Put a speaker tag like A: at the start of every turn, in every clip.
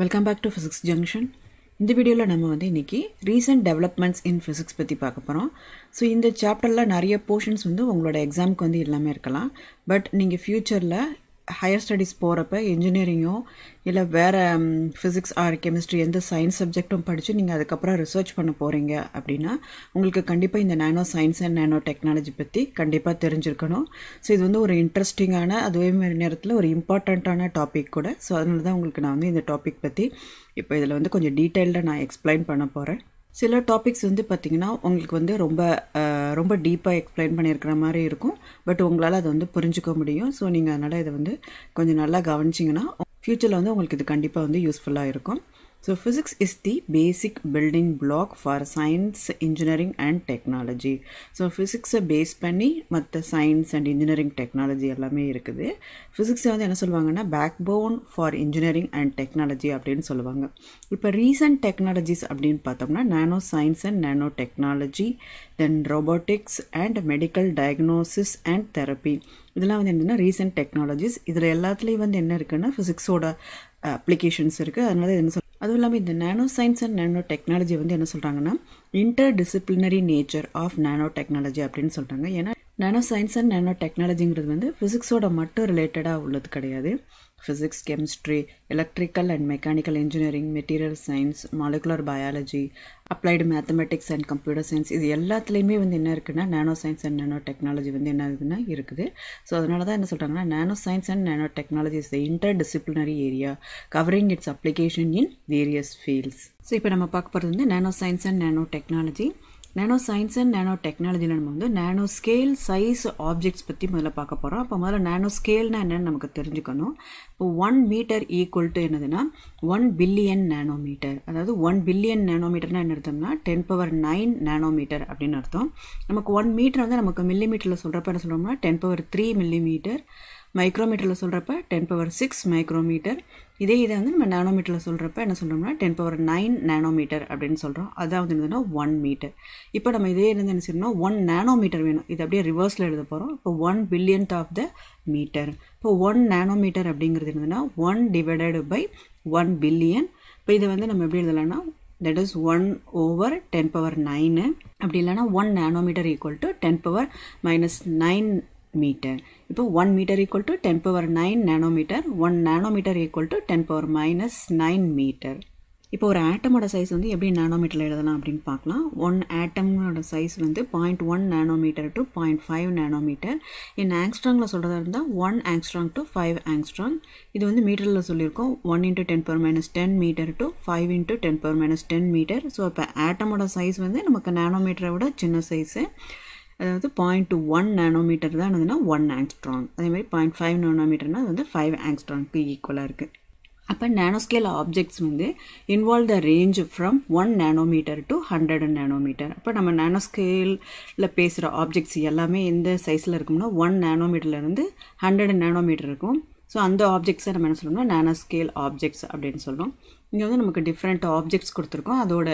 A: Welcome back to physics junction இந்த வீடியோவில் நம்ம வந்து இன்றைக்கி ரீசெண்ட் டெவலப்மெண்ட்ஸ் இன் ஃபிசிக்ஸ் பற்றி பார்க்க போகிறோம் ஸோ இந்த சாப்டரில் நிறைய போர்ஷன்ஸ் வந்து உங்களோட எக்ஸாமுக்கு வந்து எல்லாமே இருக்கலாம் பட் நீங்கள் ஃப்யூச்சரில் ஹையர் ஸ்டடீஸ் போகிறப்ப இன்ஜினியரிங்கோ இல்லை வேறு ஃபிசிக்ஸ் ஆர் கெமிஸ்ட்ரி எந்த சயின்ஸ் சப்ஜெக்ட்டும் படித்து நீங்கள் அதுக்கப்புறம் ரிசர்ச் பண்ண போகிறீங்க அப்படின்னா உங்களுக்கு கண்டிப்பாக இந்த nano science and nano technology பற்றி கண்டிப்பாக தெரிஞ்சிருக்கணும் ஸோ இது வந்து ஒரு இன்ட்ரெஸ்டிங்கான அதே மாதிரி நேரத்தில் ஒரு இம்பார்ட்டண்ட்டான டாபிக் கூட ஸோ அதனால தான் உங்களுக்கு நான் வந்து இந்த டாபிக் பற்றி இப்போ இதில் வந்து கொஞ்சம் டீட்டெயில்டாக நான் எக்ஸ்பிளைன் பண்ண போகிறேன் சில டாபிக்ஸ் வந்து பார்த்திங்கன்னா உங்களுக்கு வந்து ரொம்ப ரொம்ப டீப்பாக எக்ஸ்பிளைன் பண்ணியிருக்கிற மாதிரி இருக்கும் பட் உங்களால் அதை வந்து புரிஞ்சுக்க முடியும் ஸோ நீங்கள் அதனால் இதை வந்து கொஞ்சம் நல்லா கவனிச்சிங்கன்னா ஃப்யூச்சரில் வந்து உங்களுக்கு இது கண்டிப்பாக வந்து யூஸ்ஃபுல்லாக இருக்கும் So physics is the basic building block for science, engineering and technology. So physics base பண்ணி மற்ற சயின்ஸ் அண்ட் இன்ஜினியரிங் டெக்னாலஜி எல்லாமே இருக்குது ஃபிசிக்ஸை வந்து என்ன சொல்லுவாங்கன்னா back bone for engineering and technology அப்படின்னு சொல்லுவாங்க இப்போ ரீசன்ட் டெக்னாலஜிஸ் அப்படின்னு பார்த்தோம்னா nano science and nano technology then robotics and medical diagnosis and therapy இதெல்லாம் வந்து என்னென்னா ரீசன்ட் டெக்னாலஜிஸ் இதில் எல்லாத்துலேயும் வந்து என்ன இருக்குன்னா ஃபிசிக்ஸோட அப்ளிகேஷன்ஸ் இருக்குது அதனால என்ன அதுவும் இல்லாமல் இந்த nano science and nano technology வந்து என்ன சொல்கிறாங்கன்னா interdisciplinary nature of nano technology அப்படின்னு சொல்கிறாங்க ஏன்னா நானோ சயின்ஸ் அண்ட் நானோ டெக்னாலஜிங்கிறது வந்து ஃபிசிக்ஸோட மட்டும் ரிலேட்டடாக உள்ளது கிடையாது physics, chemistry, electrical and mechanical engineering, material science, molecular biology, applied mathematics and computer science இது எல்லாத்துலேயுமே வந்து என்ன இருக்குன்னா nano science and nano technology வந்து என்ன இருக்குதுன்னா இருக்குது ஸோ அதனால தான் என்ன சொல்கிறாங்கன்னா nano science and nano technology is the interdisciplinary area covering its application in various fields so இப்போ நம்ம பார்க்க போகிறது வந்து nano science and nano technology nano science and nano technology நம்ம வந்து நேனோ ஸ்கேல் சைஸ் ஆப்ஜெக்ட்ஸ் பற்றி முதல்ல பார்க்க போகிறோம் அப்போ முதல்ல நேனோ ஸ்கேல்னால் என்னென்னு நமக்கு தெரிஞ்சுக்கணும் இப்போ ஒன் மீட்டர் ஈக்குவல் டு என்னதுன்னா ஒன் பில்லியன் நேனோ மீட்டர் அதாவது ஒன் பில்லியன் நேனோ மீட்டர்னா என்ன அர்த்தம்னா ten power nine nano metre அப்படின்னு அர்த்தம் நமக்கு ஒன் மீட்டர் வந்து நமக்கு மில்லி மீட்டரில் சொல்கிறப்ப என்ன சொல்கிறோம்னா ten power three milli metre மைக்ரோமீட்டரில் சொல்கிறப்ப டென் பவர் சிக்ஸ் மைக்ரோமீட்டர் இதே இதை வந்து நம்ம நானோமீட்டரில் சொல்கிறப்ப என்ன சொல்கிறோம்னா டென் பவர் நைன் நானோமீட்டர் அப்படின்னு சொல்கிறோம் அதாவது என்னதுன்னா ஒன் மீட்டர் இப்போ நம்ம இதே இருந்து என்ன செய்யணும்னா ஒன் நானோமீட்டர் வேணும் இது அப்படியே ரிவர்ஸில் எழுத போகிறோம் இப்போ one billionth of the metre இப்போ ஒன் நானோமீட்டர் அப்படிங்கிறது என்னதுன்னா one divided by one billion இப்போ இதை வந்து நம்ம எப்படி எழுதலாம்னா that is one over ten power nine அப்படி இல்லைனா one nanometre equal to ten power minus nine metre இப்போ one metre equal to ten power nine nanometer, one nanometer equal to ten power minus nine metre இப்போ ஒரு ஆட்டமோட size வந்து எப்படி நானோமீட்டரில் எழுதலாம் அப்படின்னு பார்க்கலாம் ஒன் ஆட்டமோட சைஸ் வந்து point one nanometre to point five nanometre in ஆங்ஸ்ட்ராங்கில் சொல்கிறதா இருந்தால் one angstrom to five angstrom இது வந்து மீட்டரில் சொல்லியிருக்கோம் one into ten power minus ten metre to five into ten power minus ten metre so இப்போ ஆட்டமோட சைஸ் வந்து நமக்கு நானோமீட்டரை விட சின்ன சைஸு அதாவது பாயிண்ட் டூ ஒன் நானோமீட்டர் தான் என்னதுன்னா ஒன் அதே அதேமாதிரி பாயிண்ட் ஃபைவ் நானோமீட்டர்னால் அது வந்து ஃபைவ் ஆங்ஸ்ட்ரானுக்கு ஈக்குவலாக இருக்குது அப்போ நானோஸ்கேல் ஆப்ஜெக்ட்ஸ் வந்து involve the range from one nanometre to hundred nanometre அப்போ நம்ம நேனோஸ்கேலில் பேசுகிற ஆப்ஜெக்ட்ஸ் எல்லாமே எந்த சைஸில் இருக்கும்னா ஒன் நானோமீட்டர்லேருந்து ஹண்ட்ரட் நானோமீட்டர் இருக்கும் ஸோ அந்த ஆப்ஜெக்ட்ஸை நம்ம என்ன சொல்லணும்னா நேனோஸ்கேல் ஆப்ஜெக்ட்ஸ் அப்படின்னு சொல்லணும் இங்கே வந்து நமக்கு டிஃப்ரெண்ட் ஆப்ஜெக்ட்ஸ் கொடுத்துருக்கோம் அதோட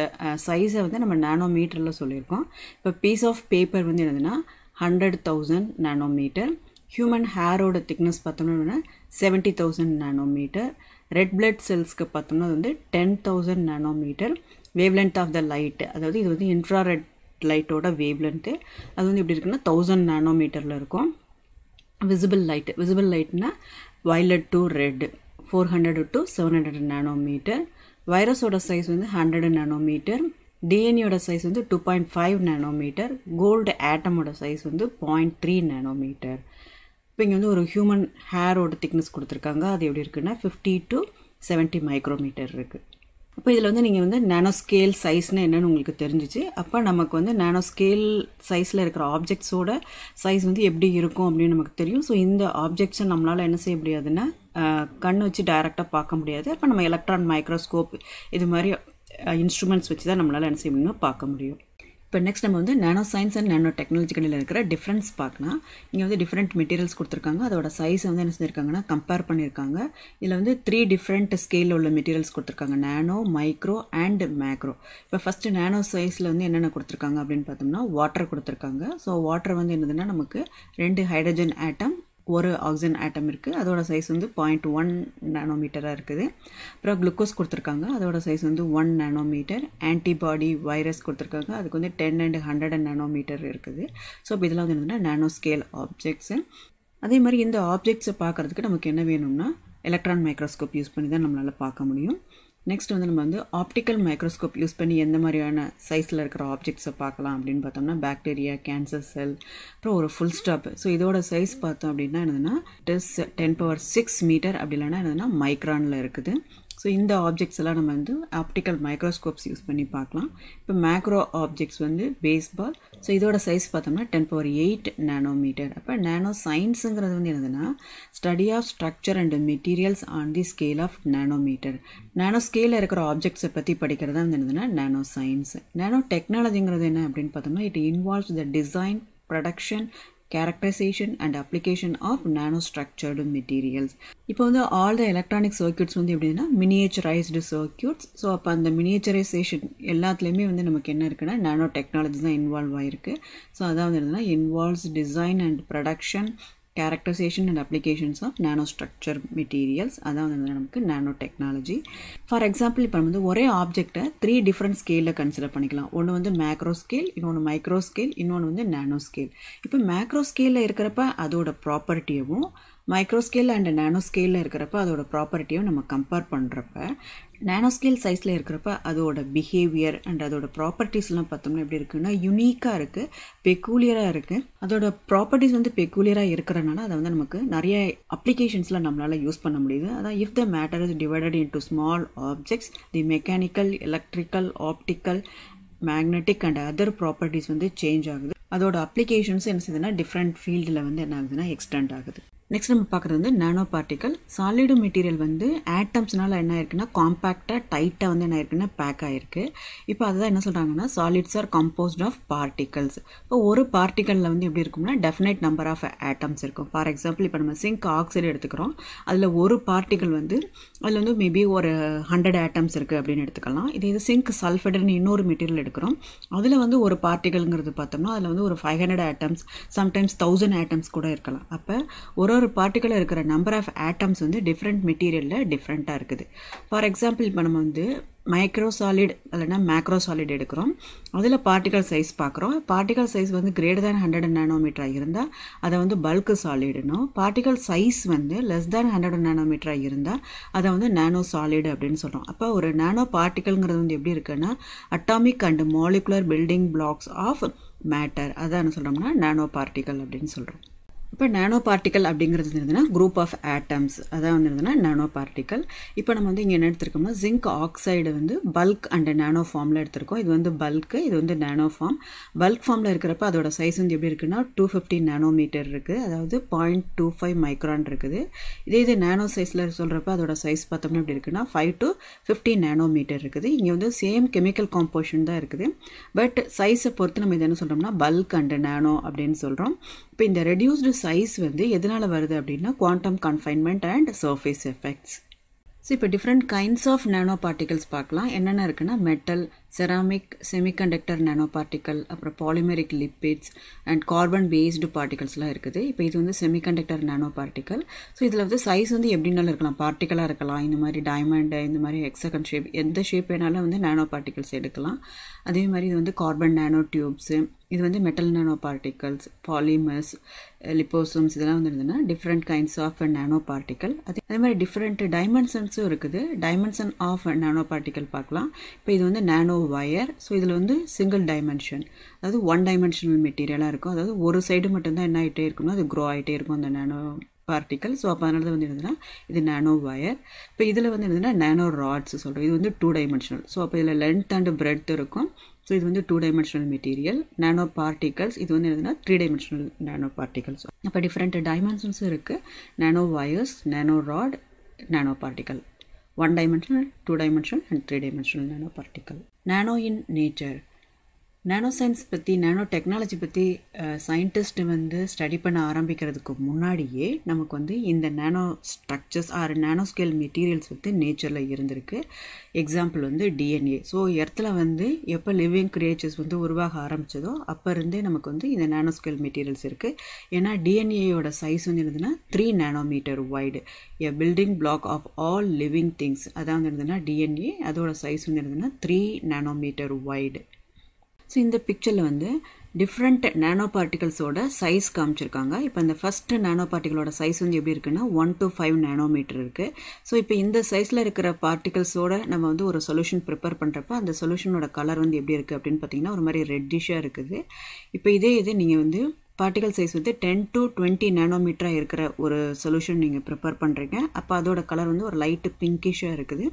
A: சைஸை வந்து நம்ம நானோ மீட்டரில் சொல்லியிருக்கோம் இப்போ பீஸ் ஆஃப் பேப்பர் வந்து என்னதுன்னா hundred thousand nano metre human ஹேரோட திக்னஸ் பார்த்தோம்னா seventy thousand nano metre red blood செல்ஸ்க்கு பார்த்தோம்னா அது வந்து ten thousand nano metre wavelength of the light அதாவது இது வந்து இன்ஃப்ராரெட் லைட்டோட வேவ்லென்த்து அது வந்து எப்படி இருக்குன்னா தௌசண்ட் நானோ மீட்டரில் இருக்கும் விசிபிள் லைட்டு விசிபிள் லைட்னா violet to red four hundred to seven hundred nanometre வைரஸோட சைஸ் வந்து ஹண்ட்ரட் நானோமீட்டர் டிஎன்ஏயோட சைஸ் வந்து two point five nanometre gold ஆட்டமோட சைஸ் வந்து பாயிண்ட் த்ரீ நானோமீட்டர் இப்போ இங்கே வந்து ஒரு ஹியூமன் ஹேரோட திக்னஸ் கொடுத்துருக்காங்க அது எப்படி இருக்குன்னா ஃபிஃப்டி டு செவன்ட்டி மைக்ரோமீட்டர் இருக்குது அப்போ இதில் வந்து நீங்கள் வந்து நானோ ஸ்கேல் சைஸ்னால் என்னென்னு உங்களுக்கு தெரிஞ்சிச்சு அப்போ நமக்கு வந்து நானோ ஸ்கேல் சைஸில் இருக்கிற ஆப்ஜெக்ட்ஸோட சைஸ் வந்து எப்படி இருக்கும் அப்படின்னு நமக்கு தெரியும் ஸோ இந்த ஆப்ஜெக்ட்ஸை நம்மளால் என்ன செய்ய முடியாதுன்னா கண் வச்சு டைரெக்டாக பார்க்க முடியாது அப்போ நம்ம எலக்ட்ரான் மைக்ரோஸ்கோப் இது மாதிரி இன்ஸ்ட்ருமெண்ட்ஸ் வச்சு தான் நம்மளால் என்ன செய்ய செய்யணும்னு பார்க்க முடியும் இப்போ நெக்ஸ்ட் நம்ம வந்து நானோ சயின்ஸ் அண்ட் நானோ டெக்னாலஜிகளில் இருக்கிற டிஃப்ரென்ஸ் பார்க்கலாம் இங்கே வந்து டிஃப்ரெண்ட் மெட்டீரியல்ஸ் கொடுத்துருக்காங்க அதோட சைஸ் வந்து என்ன செஞ்சுருக்காங்கன்னா கம்பேர் பண்ணியிருக்காங்க இதில் வந்து த்ரீ டிஃப்ரெண்ட் ஸ்கேலில் உள்ள மெட்டீரியல்ஸ் கொடுத்துருக்காங்க நானோ மைக்ரோ அண்ட் மேக்ரோ இப்போ ஃபஸ்ட்டு நானோ சைஸில் வந்து என்னென்ன கொடுத்துருக்காங்க அப்படின்னு பார்த்தோம்னா வாட்டர் கொடுத்துருக்காங்க ஸோ வாட்டர் வந்து என்னதுன்னா நமக்கு ரெண்டு ஹைட்ரஜன் ஆட்டம் ஒரு ஆக்சிஜன் ஆட்டம் இருக்குது அதோட சைஸ் வந்து பாயிண்ட் ஒன் நானோமீட்டராக இருக்குது அப்புறம் குளுக்கோஸ் கொடுத்துருக்காங்க அதோட சைஸ் வந்து ஒன் நானோமீட்டர் ஆன்டிபாடி வைரஸ் கொடுத்துருக்காங்க அதுக்கு வந்து ten and hundred and nanometre இருக்குது ஸோ இப்போ இதெல்லாம் வந்து நானோ ஸ்கேல் ஆப்ஜெக்ட்ஸு அதே மாதிரி இந்த ஆப்ஜெக்ட்ஸை பார்க்குறதுக்கு நமக்கு என்ன வேணும்னா எலக்ட்ரான் மைக்ரோஸ்கோப் யூஸ் பண்ணி தான் நம்மளால் பார்க்க முடியும் நெக்ஸ்ட் வந்து நம்ம வந்து ஆப்டிக்கல் மைக்ரோஸ்கோப் யூஸ் பண்ணி எந்த மாதிரியான சைஸில் இருக்கிற ஆப்ஜெக்ட்ஸை பார்க்கலாம் அப்படின்னு பார்த்தோம்னா பேக்டீரியா கேன்சர் செல் அப்புறம் ஒரு ஃபுல் ஸ்டாப் ஸோ இதோட சைஸ் பார்த்தோம் அப்படின்னா என்னதுன்னா டெஸ் டென் பவர் சிக்ஸ் மீட்டர் அப்படி இல்லைன்னா என்னதுன்னா மைக்ரானில் இருக்குது ஸோ இந்த ஆப்ஜெக்ட்ஸ் எல்லாம் நம்ம வந்து ஆப்டிக்கல் மைக்ரோஸ்கோப்ஸ் யூஸ் பண்ணி பார்க்கலாம் இப்போ மேக்ரோ ஆப்ஜெக்ட்ஸ் வந்து பேஸ்பால் ஸோ இதோட சைஸ் பார்த்தோம்னா டென் பவர் எயிட் நேனோமீட்டர் அப்போ நேனோ சயின்ஸுங்கிறது வந்து என்னதுன்னா study of structure and materials on the scale of nanometre nano ஸ்கேலில் இருக்கிற ஆப்ஜெக்ட்ஸை பற்றி படிக்கிறதா வந்து என்னதுன்னா நேனோ சயின்ஸ் நேனோ டெக்னாலஜிங்கிறது என்ன அப்படின்னு பார்த்தோம்னா it involves the design production characterisation and application of nano structured materials இப்போ வந்து ஆல் த எலக்ட்ரானிக் சர்க்கியூட்ஸ் வந்து எப்படின்னா மினியேச்சரைஸ்டு சர்க்கியூட்ஸ் ஸோ அப்போ அந்த மினியேச்சரைசேஷன் எல்லாத்துலேயுமே வந்து நமக்கு என்ன இருக்குன்னா நானோ டெக்னாலஜி தான் இன்வால்வ் ஆகிருக்கு ஸோ அதாவது என்னதுன்னா involves design and production characterisation and applications of nano structure materials அதான் வந்து நமக்கு நேனோ டெக்னாலஜி ஃபார் எக்ஸாம்பிள் இப்போ வந்து ஒரே ஆப்ஜெக்டை த்ரீ டிஃப்ரெண்ட் ஸ்கேலில் கன்சிடர் பண்ணிக்கலாம் ஒன்று வந்து மேக்ரோ ஸ்கேல் இன்னொன்று மைக்ரோ ஸ்கேல் இன்னொன்று வந்து நேனோ ஸ்கேல் இப்போ மேக்ரோ ஸ்கேலில் இருக்கிறப்ப அதோட ப்ராப்பர்ட்டியவும் மைக்ரோ ஸ்கேல் அண்ட் நானோ ஸ்கேலில் இருக்கிறப்ப அதோட ப்ராப்பர்ட்டியும் நம்ம கம்பேர் பண்ணுறப்ப நானோஸ்கேல் சைஸில் இருக்கிறப்ப அதோட பிஹேவியர் அண்ட் அதோட ப்ராப்பர்ட்டிஸ்லாம் பார்த்தோம்னா எப்படி இருக்குன்னா யூனிக்காக இருக்குது பெக்கூலியராக இருக்குது அதோட ப்ராப்பர்ட்டிஸ் வந்து பெக்கூலியராக இருக்கிறனால அதை வந்து நமக்கு நிறைய அப்ளிகேஷன்ஸில் நம்மளால் யூஸ் பண்ண முடியுது அதான் if the matter is divided into small objects the mechanical electrical optical magnetic and other properties வந்து சேஞ்ச் ஆகுது அதோட அப்ளிகேஷன்ஸ் என்ன செய்யுதுன்னா டிஃப்ரெண்ட் ஃபீல்டில் வந்து என்ன ஆகுதுன்னா எக்ஸ்டெண்ட் ஆகுது நெக்ஸ்ட் நம்ம பார்க்குறது வந்து நானோ பார்ட்டிக்கல் சாலிடு மெட்டீரியல் வந்து ஆட்டம்ஸ்னால் என்ன ஆயிருக்குன்னா காம்பேக்டாக டைட்டாக வந்து என்ன ஆயிருக்குன்னா பேக் ஆகிருக்கு இப்போ அதுதான் என்ன சொல்கிறாங்கன்னா solids are composed of particles இப்போ ஒரு பார்ட்டிக்கலில் வந்து எப்படி இருக்கும்னா டெஃபினைட் நம்பர் ஆஃப் ஆட்டம்ஸ் இருக்கும் ஃபார் எக்ஸாம்பிள் இப்போ நம்ம சிங்க் ஆக்சைடு எடுத்துக்கிறோம் அதில் ஒரு பார்ட்டிக்கல் வந்து அதில் வந்து மேபி ஒரு ஹண்ட்ரட் ஆட்டம்ஸ் இருக்குது அப்படின்னு எடுத்துக்கலாம் இதே இது சிங்க் சல்ஃபைடுன்னு இன்னொரு மெட்டீரியல் எடுக்கிறோம் அதில் வந்து ஒரு பார்ட்டிகல்ங்கிறது பார்த்தோம்னா அதில் வந்து ஒரு five hundred atoms sometimes thousand atoms கூட இருக்கலாம் அப்போ ஒரு ஒரு பார்ட்டிக்கலில் இருக்கிற நம்பர் ஆஃப் ஆட்டம்ஸ் வந்து டிஃப்ரெண்ட் மெட்டீரியலில் டிஃப்ரெண்ட்டாக இருக்குது ஃபார் எக்ஸாம்பிள் இப்போ நம்ம வந்து மைக்ரோ சாலிட் இல்லைனா மேக்ரோ சாலிட் எடுக்கிறோம் அதில் பார்ட்டிகல் சைஸ் பார்க்குறோம் பார்ட்டிகல் சைஸ் வந்து கிரேட்டர் தேன் ஹண்ட்ரட் நானோமீட்டராக இருந்தால் அதை வந்து பல்க் சாலிடுனும் பார்ட்டிகல் சைஸ் வந்து லெஸ் தேன் ஹண்ட்ரட் நானோமீட்டராக இருந்தால் அதை வந்து நேனோ சாலிடு அப்படின்னு சொல்கிறோம் அப்போ ஒரு நேனோ பார்ட்டிகல்ங்கிறது வந்து எப்படி இருக்குன்னா atomic and molecular building blocks of matter அதான் சொல்கிறோம்னா நேனோ பார்ட்டிகல் அப்படின்னு சொல்கிறோம் இப்போ நானோ பார்ட்டிக்கல் அப்படிங்கிறது இருந்ததுன்னா குரூப் ஆஃப் ஆட்டம்ஸ் அதான் வந்து இருந்ததுன்னா நானோ பார்ட்டிக்கல் இப்போ நம்ம வந்து இங்கே என்ன எடுத்திருக்கோம்னா ஜிங்க் ஆக்சைடு வந்து பல்க் அண்ட் நானோ ஃபார்மில் எடுத்திருக்கோம் இது வந்து பல்க்கு இது வந்து நானோ ஃபார்ம் பல்க் ஃபார்மில் இருக்கிறப்ப அதோட சைஸ் வந்து எப்படி இருக்குன்னா டூ ஃபிஃப்டி நானோமீட்டர் இருக்குது அதாவது பாயிண்ட் டூ ஃபைவ் மைக்ரான் இருக்குது இதே இது நானோ சைஸில் சொல்கிறப்ப அதோட சைஸ் பார்த்தோம்னா எப்படி இருக்குன்னா ஃபைவ் டு ஃபிஃப்டி நானோமீட்டர் இருக்குது இங்கே வந்து சேம் கெமிக்கல் காம்போஷன் தான் இருக்குது பட் சைஸை பொறுத்து நம்ம இது என்ன சொல்கிறோம்னா பல்க் அண்ட் நானோ அப்படின்னு சொல்கிறோம் இப்போ இந்த ரெடியூஸ்டு சைஸ் வந்து எதனால் வருது அப்படின்னா quantum confinement and surface effects so இப்போ different kinds of nano particles பார்க்கலாம் என்னென்ன இருக்குன்னா metal ceramic ceramic nano nanoparticle அப்புறம் polymeric lipids and carbon based particlesலாம் இருக்குது இப்போ இது வந்து semiconductor nanoparticle ஸோ இதில் வந்து சைஸ் வந்து எப்படினாலும் இருக்கலாம் பார்ட்டிக்கலாக இருக்கலாம் இந்த மாதிரி டைமண்டு இந்த மாதிரி எக்ஸகன் ஷேப் எந்த ஷேப் வேணாலும் வந்து நானோ பார்ட்டிகல்ஸ் எடுக்கலாம் அதே மாதிரி இது வந்து கார்பன் நானோ டியூப்ஸு இது வந்து metal nano particles polymers liposomes இதெல்லாம் வந்து இருந்ததுன்னா different kinds of nano particle அதே அதே மாதிரி டிஃப்ரெண்ட் டைமென்ஷன்ஸும் இருக்குது டைமென்ஷன் ஆஃப் நானோ பார்ட்டிக்கல் பார்க்கலாம் இப்போ இது வந்து நானோ ஒயர் ஸோ இதில் வந்து சிங்கிள் டைமென்ஷன் அதாவது ஒன் டைமென்ஷனல் மெட்டீரியலாக இருக்கும் அதாவது ஒரு சைடு மட்டும்தான் என்ன ஆகிட்டே இருக்கணும் அது க்ரோ ஆகிட்டே இருக்கும் அந்த நானோ பார்ட்டிக்கல் ஸோ அப்போ அதனால வந்து என்னதுன்னா இது நானோ வயர் இப்போ இதில் வந்து என்னதுன்னா நானோ ராட்ஸ் சொல்கிறோம் இது வந்து டூ டைமென்ஷனல் ஸோ அப்போ இதில் லென்த் அண்ட் பிரெட் இருக்கும் ஸோ இது வந்து two dimensional material nano particles இது வந்து எதுனா த்ரீ டைமென்ஷனல் நானோ பார்ட்டிகல்ஸ் அப்போ டிஃப்ரெண்ட் டைமென்ஷன்ஸும் இருக்குது nano wires nano rod nano particle one dimensional two dimensional and three dimensional nano particle Nano in nature nano science பற்றி nano technology பற்றி scientist வந்து study பண்ண ஆரம்பிக்கிறதுக்கு முன்னாடியே நமக்கு வந்து இந்த nano structures or nano scale materials வந்து நேச்சரில் இருந்திருக்கு எக்ஸாம்பிள் வந்து டிஎன்ஏ ஸோ இடத்துல வந்து எப்போ லிவிங் கிரியேச்சர்ஸ் வந்து உருவாக ஆரம்பித்ததோ அப்போ இருந்தே நமக்கு வந்து இந்த நானோ ஸ்கேல் மெட்டீரியல்ஸ் இருக்குது ஏன்னா டிஎன்ஏயோட சைஸ் வந்து இருந்ததுன்னா three metre wide a building block of all living things அதான் வந்து இருந்ததுன்னா டிஎன்ஏ அதோட சைஸ் வந்து இருந்ததுன்னா த்ரீ நேனோமீட்டர் வைடு ஸோ இந்த பிக்சரில் வந்து டிஃப்ரெண்ட் நானோ பார்ட்டிகல்ஸோட சைஸ் காமிச்சிருக்காங்க இப்போ இந்த ஃபஸ்ட்டு நானோ பார்ட்டிகளோட சைஸ் வந்து எப்படி இருக்குன்னா ஒன் டு ஃபைவ் மீட்டர் இருக்குது ஸோ இப்போ இந்த சைஸில் இருக்கிற பார்ட்டிகல்ஸோட நம்ம வந்து ஒரு சொல்யூஷன் ப்ரிப்பேர் பண்ணுறப்ப அந்த சொல்யூஷனோட கலர் வந்து எப்படி இருக்குது அப்படின்னு பார்த்தீங்கன்னா ஒரு மாதிரி ரெட்டிஷாக இருக்குது இப்போ இதே இது நீங்கள் வந்து பார்ட்டிகல் சைஸ் வந்து டென் டு டுவெண்ட்டி நேனோமீட்டராக இருக்கிற ஒரு சொல்யூஷன் நீங்கள் ப்ரிப்பேர் பண்ணுறீங்க அப்போ அதோட கலர் வந்து ஒரு லைட்டு பிங்கிஷாக இருக்குது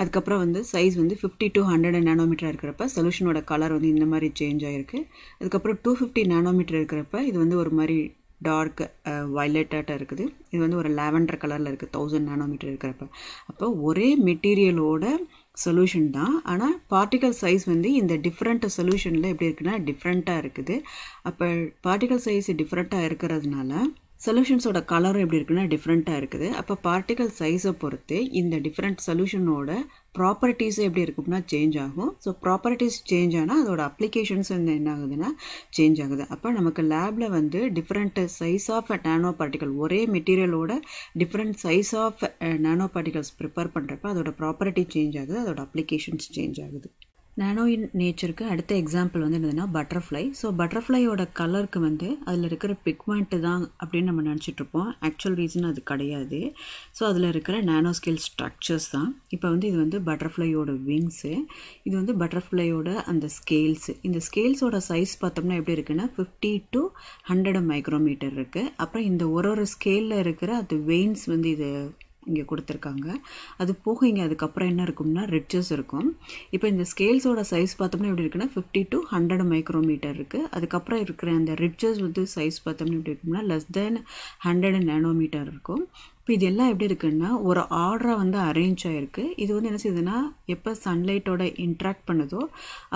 A: அதுக்கப்புறம் வந்து சைஸ் வந்து fifty to hundred and nanometre இருக்கிறப்ப சொல்யூஷனோட கலர் வந்து இந்த மாதிரி சேஞ்ச் ஆகிருக்கு அதுக்கப்புறம் டூ ஃபிஃப்டி நேனோமீட்டர் இருக்கிறப்ப இது வந்து ஒரு மாதிரி டார்க் வயலட்டாக இருக்குது இது வந்து ஒரு லாவெண்டர் கலரில் இருக்குது தௌசண்ட் நேனோமீட்டர் இருக்கிறப்ப அப்போ ஒரே மெட்டீரியலோட சொல்யூஷன் தான் ஆனால் பார்ட்டிகல் சைஸ் வந்து இந்த டிஃப்ரெண்ட் சொல்யூஷனில் எப்படி இருக்குன்னா டிஃப்ரெண்ட்டாக இருக்குது அப்போ பார்ட்டிகல் சைஸ் டிஃப்ரெண்ட்டாக இருக்கிறதுனால சொல்யூஷன்ஸோட கலரும் எப்படி இருக்குன்னா டிஃப்ரெண்ட்டாக இருக்குது அப்போ பார்ட்டிகல் சைஸை பொறுத்து இந்த டிஃப்ரெண்ட் சொல்யூஷனோட ப்ராப்பர்ட்டிஸ் எப்படி இருக்கும்னா சேஞ்ச் ஆகும் ஸோ ப்ராப்பர்ட்டிஸ் சேஞ்ச் ஆனால் அதோட அப்ளிகேஷன்ஸ் வந்து என்ன ஆகுதுன்னா சேஞ்ச் ஆகுது அப்போ நமக்கு லேபில் வந்து different size of nano particle ஒரே மெட்டீரியலோட different size of nano particles prepare பண்ணுறப்ப அதோட ப்ராப்பர்ட்டி சேஞ்ச் ஆகுது அதோட அப்ளிகேஷன்ஸ் சேஞ்ச் ஆகுது நானோ இன் நேச்சருக்கு அடுத்த எக்ஸாம்பிள் வந்து என்னதுன்னா பட்டர்ஃப்ளை ஸோ பட்டர்ஃப்ளையோட கலருக்கு வந்து அதில் இருக்கிற பிக்மெண்ட்டு தான் அப்படின்னு நம்ம நினச்சிட்ருப்போம் ஆக்சுவல் ரீசன் அது கிடையாது ஸோ அதில் இருக்கிற நானோ ஸ்கேல் ஸ்ட்ரக்சர்ஸ் தான் இப்போ வந்து இது வந்து பட்டர்ஃப்ளையோட விங்ஸு இது வந்து பட்டர்ஃப்ளையோட அந்த ஸ்கேல்ஸு இந்த ஸ்கேல்ஸோட சைஸ் பார்த்தோம்னா எப்படி இருக்குன்னா ஃபிஃப்டி டு ஹண்ட்ரட் மைக்ரோமீட்டர் இருக்குது அப்புறம் இந்த ஒரு ஒரு ஸ்கேலில் இருக்கிற அந்த வெயின்ஸ் வந்து இது இங்கே கொடுத்துருக்காங்க அது போக இங்கே அதுக்கப்புறம் என்ன இருக்கும்னா ரிட்ஜஸ் இருக்கும் இப்போ இந்த ஸ்கேல்ஸோட சைஸ் பார்த்தோம்னா எப்படி இருக்குன்னா ஃபிஃப்டி டு ஹண்ட்ரட் மைக்ரோமீட்டர் இருக்குது அதுக்கப்புறம் இருக்கிற அந்த ரிட்ஜஸ் வந்து சைஸ் பார்த்தோம்னா எப்படி இருக்கும்னா லெஸ் தென் ஹண்ட்ரட் நேனோமீட்டர் இருக்கும் இப்போ இது எல்லாம் எப்படி இருக்குன்னா ஒரு ஆர்டராக வந்து அரேஞ்ச் ஆகிருக்கு இது வந்து என்ன செய்யுதுன்னா எப்போ சன்லைட்டோட இன்ட்ராக்ட் பண்ணுதோ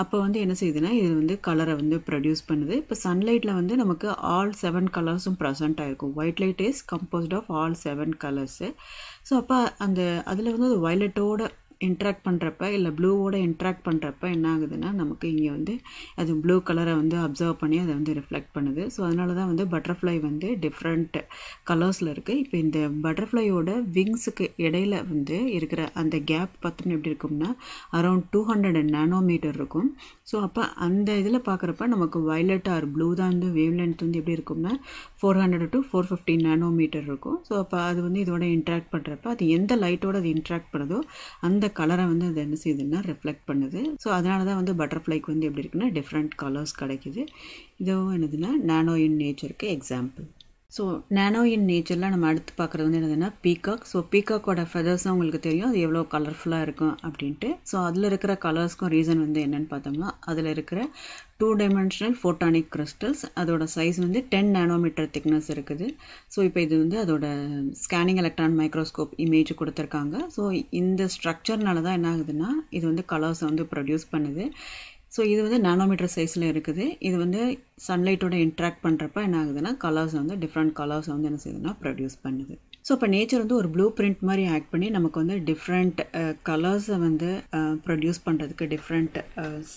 A: அப்போ வந்து என்ன செய்யுதுன்னா இது வந்து கலரை வந்து ப்ரொடியூஸ் பண்ணுது இப்போ சன்லைட்டில் வந்து நமக்கு ஆல் செவன் கலர்ஸும் ப்ரெசென்ட் ஆகிருக்கும் white light is composed of all seven colours so அப்போ அந்த அதில் வந்து அது வயலட்டோட இன்ட்ராக்ட் பண்ணுறப்ப இல்லை ப்ளூவோட இன்ட்ராக்ட் பண்ணுறப்ப என்ன ஆகுதுன்னா நமக்கு இங்கே வந்து அது ப்ளூ கலரை வந்து அப்சர்வ் பண்ணி அதை வந்து ரிஃப்ளெக்ட் பண்ணுது ஸோ அதனால தான் வந்து பட்டர்ஃப்ளை வந்து டிஃப்ரெண்ட் கலர்ஸில் இருக்குது இப்போ இந்த பட்டர்ஃப்ளையோட விங்ஸுக்கு இடையில வந்து இருக்கிற அந்த கேப் பார்த்தோம்னா எப்படி இருக்கும்னா அரௌண்ட் டூ ஹண்ட்ரட் நேனோமீட்டர் இருக்கும் ஸோ அப்போ அந்த இதில் பார்க்குறப்ப நமக்கு வயலட் ஆர் ப்ளூ தான் வந்து வேவ் லென்த் வந்து எப்படி இருக்கும்னா four hundred to four fifty metre இருக்கும் ஸோ அப்போ அது வந்து இதோட இன்ட்ராக்ட் பண்ணுறப்ப அது எந்த லைட்டோட அது இன்ட்ராக்ட் பண்ணுதோ அந்த கலரை வந்து அது என்ன செய்யுதுன்னா ரிஃப்ளெக்ட் பண்ணுது ஸோ அதனால தான் வந்து பட்டர்ஃப்ளைக்கு வந்து எப்படி இருக்குன்னா டிஃப்ரெண்ட் கலர்ஸ் கிடைக்குது இதுவும் என்னதுன்னா நேனோ இன் நேச்சருக்கு எக்ஸாம்பிள் ஸோ நேனோ இன் நேச்சரில் நம்ம அடுத்து பார்க்குறது வந்து என்னதுன்னா பீகாக் ஸோ பீகாக்கோட ஃபெதர்ஸும் உங்களுக்கு தெரியும் அது எவ்வளோ கலர்ஃபுல்லாக இருக்கும் அப்படின்ட்டு ஸோ அதில் இருக்கிற கலர்ஸ்க்கும் ரீசன் வந்து என்னென்னு பார்த்தோம்னா அதில் இருக்கிற டூ டைமென்ஷனல் ஃபோட்டானிக் கிறிஸ்டல்ஸ் அதோட சைஸ் வந்து டென் நானோமீட்டர் திக்னஸ் இருக்குது ஸோ இப்போ இது வந்து அதோட ஸ்கேனிங் எலக்ட்ரான் மைக்ரோஸ்கோப் இமேஜ் கொடுத்துருக்காங்க ஸோ இந்த ஸ்ட்ரக்சர்னால தான் என்ன ஆகுதுன்னா இது வந்து கலர்ஸை வந்து ப்ரொடியூஸ் பண்ணுது ஸோ இது வந்து நானோமீட்டர் சைஸில் இருக்குது இது வந்து சன்லைட்டோட இன்ட்ராக்ட் பண்ணுறப்ப என்ன ஆகுதுன்னா கலர்ஸ் வந்து டிஃப்ரெண்ட் கலர்ஸ் வந்து என்ன செய்யுதுன்னா ப்ரொடியூஸ் பண்ணுது ஸோ இப்போ நேச்சர் வந்து ஒரு ப்ளூ பிரிண்ட் மாதிரி ஆக்ட் பண்ணி நமக்கு வந்து டிஃப்ரெண்ட் கலர்ஸை வந்து ப்ரொடியூஸ் பண்ணுறதுக்கு டிஃப்ரெண்ட்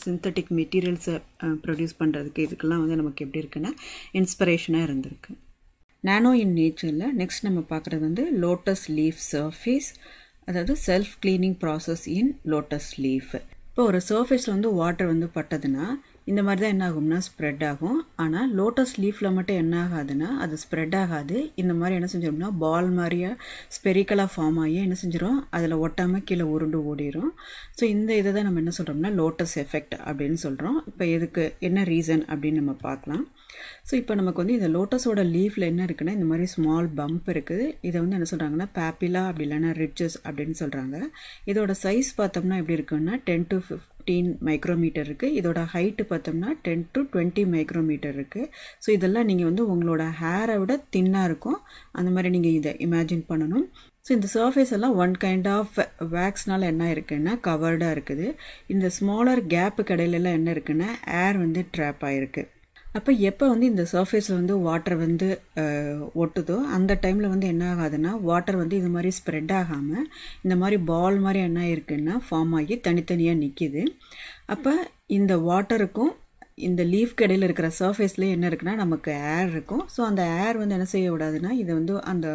A: சிந்தட்டிக் மெட்டீரியல்ஸை ப்ரொடியூஸ் பண்ணுறதுக்கு இதுக்கெல்லாம் வந்து நமக்கு எப்படி இருக்குன்னா இன்ஸ்பிரேஷனாக இருந்திருக்கு நானோ இன் நேச்சரில் நெக்ஸ்ட் நம்ம பார்க்குறது வந்து லோட்டஸ் லீஃப் சர்ஃபேஸ் அதாவது self cleaning process in lotus leaf இப்போ ஒரு சர்ஃபேஸில் வந்து வாட்டர் வந்து பட்டதுன்னா இந்த மாதிரி தான் என்ன ஆகும்னா ஸ்ப்ரெட் ஆகும் ஆனால் லோட்டஸ் லீஃப்பில் மட்டும் என்ன ஆகாதுன்னா அது ஸ்ப்ரெட் ஆகாது இந்த மாதிரி என்ன செஞ்சிடும்னா பால் மாதிரியாக ஸ்பெரிக்கலாக ஃபார்ம் ஆகி என்ன செஞ்சிடும் அதில் ஒட்டாமல் கீழே உருண்டு ஓடிடும் ஸோ இந்த இதை தான் நம்ம என்ன சொல்கிறோம்னா லோட்டஸ் எஃபெக்ட் அப்படின்னு சொல்கிறோம் இப்போ எதுக்கு என்ன ரீசன் அப்படின்னு நம்ம பார்க்கலாம் ஸோ இப்போ நமக்கு வந்து இந்த லோட்டஸோட லீஃபில் என்ன இருக்குன்னா இந்த மாதிரி ஸ்மால் பம்ப் இருக்குது இதை வந்து என்ன சொல்கிறாங்கன்னா பேப்பிலா அப்படி இல்லைன்னா ரிச்சஸ் அப்படின்னு சொல்கிறாங்க இதோட சைஸ் பார்த்தோம்னா எப்படி இருக்குன்னா ten to fift fifteen micrometre இருக்குது இதோட ஹைட்டு பார்த்தோம்னா டென் டு டுவெண்ட்டி மைக்ரோமீட்டர் இருக்குது ஸோ இதெல்லாம் நீங்கள் வந்து உங்களோட ஹேரை விட தின்னாக இருக்கும் அந்த மாதிரி நீங்கள் இதை இமேஜின் பண்ணணும் ஸோ இந்த சர்ஃபேஸ் எல்லாம் ஒன் கைண்ட் ஆஃப் வேக்ஸ்னால் என்ன இருக்குன்னா கவர்டாக இருக்குது இந்த ஸ்மாலர் கேப்பு இடையிலலாம் என்ன இருக்குன்னா ஏர் வந்து ட்ராப் ஆகிருக்கு அப்போ எப்போ வந்து இந்த சர்ஃபேஸில் வந்து வாட்டர் வந்து ஒட்டுதோ அந்த டைமில் வந்து என்ன ஆகாதுன்னா வாட்டர் வந்து இது மாதிரி ஸ்ப்ரெட் ஆகாமல் இந்த மாதிரி பால் மாதிரி என்ன இருக்குன்னா ஃபார்ம் ஆகி தனித்தனியாக நிற்கிது அப்போ இந்த வாட்டருக்கும் இந்த லீஃப் கடையில் இருக்கிற சர்ஃபேஸ்லேயே என்ன இருக்குன்னா நமக்கு ஏர் இருக்கும் ஸோ அந்த ஏர் வந்து என்ன செய்ய விடாதுன்னா இதை வந்து அந்த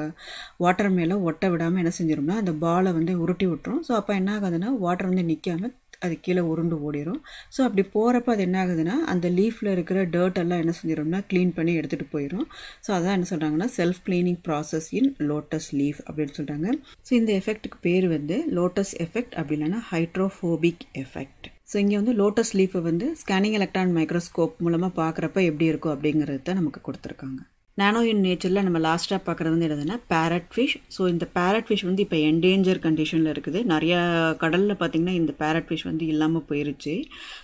A: வாட்டர் மேலே ஒட்ட விடாமல் என்ன செஞ்சிடும்னா அந்த பாலை வந்து உருட்டி விட்டுரும் ஸோ அப்போ என்ன ஆகாதுன்னா வாட்டர் வந்து நிற்காமல் அது கீழே உருண்டு ஓடிடும் ஸோ அப்படி போகிறப்ப அது என்ன ஆகுதுன்னா அந்த லீஃபில் இருக்கிற டர்ட் எல்லாம் என்ன செஞ்சிடும்னா க்ளீன் பண்ணி எடுத்துகிட்டு போயிடும் ஸோ அதான் என்ன சொல்கிறாங்கன்னா self cleaning process in lotus leaf அப்படின்னு சொல்கிறாங்க ஸோ இந்த எஃபெக்ட்டுக்கு பேர் வந்து லோட்டஸ் எஃபெக்ட் அப்படி இல்லைன்னா ஹைட்ரோஃபோபிக் எஃபெக்ட் ஸோ இங்கே வந்து லோட்டஸ் லீஃபை வந்து ஸ்கேனிங் எலக்ட்ரான் மைக்ரோஸ்கோப் மூலமாக பார்க்குறப்ப எப்படி இருக்கும் அப்படிங்கிறத நமக்கு கொடுத்துருக்காங்க நானோ இன் நேச்சரில் நம்ம லாஸ்ட்டாக பார்க்குறது வந்து என்னதுன்னா பேரட் ஃபிஷ் ஸோ இந்த பேரட் ஃபிஷ் வந்து இப்போ என்டேஞ்சர் கண்டிஷனில் இருக்குது நிறையா கடலில் பார்த்திங்கன்னா இந்த பேரட் ஃபிஷ் வந்து இல்லாமல் போயிருச்சு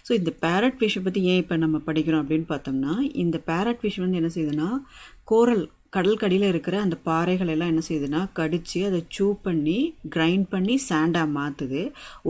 A: ஸோ இந்த பேரட் ஃபிஷ்ஷை பற்றி ஏன் இப்போ நம்ம படிக்கிறோம் அப்படின்னு பார்த்தோம்னா இந்த பேரட் ஃபிஷ் வந்து என்ன செய்யுதுன்னா கோரல் கடியில் இருக்கிற அந்த பாறைகள் எல்லாம் என்ன செய்யுதுன்னா கடித்து அதை சூ பண்ணி கிரைண்ட் பண்ணி சாண்டாக மாற்றுது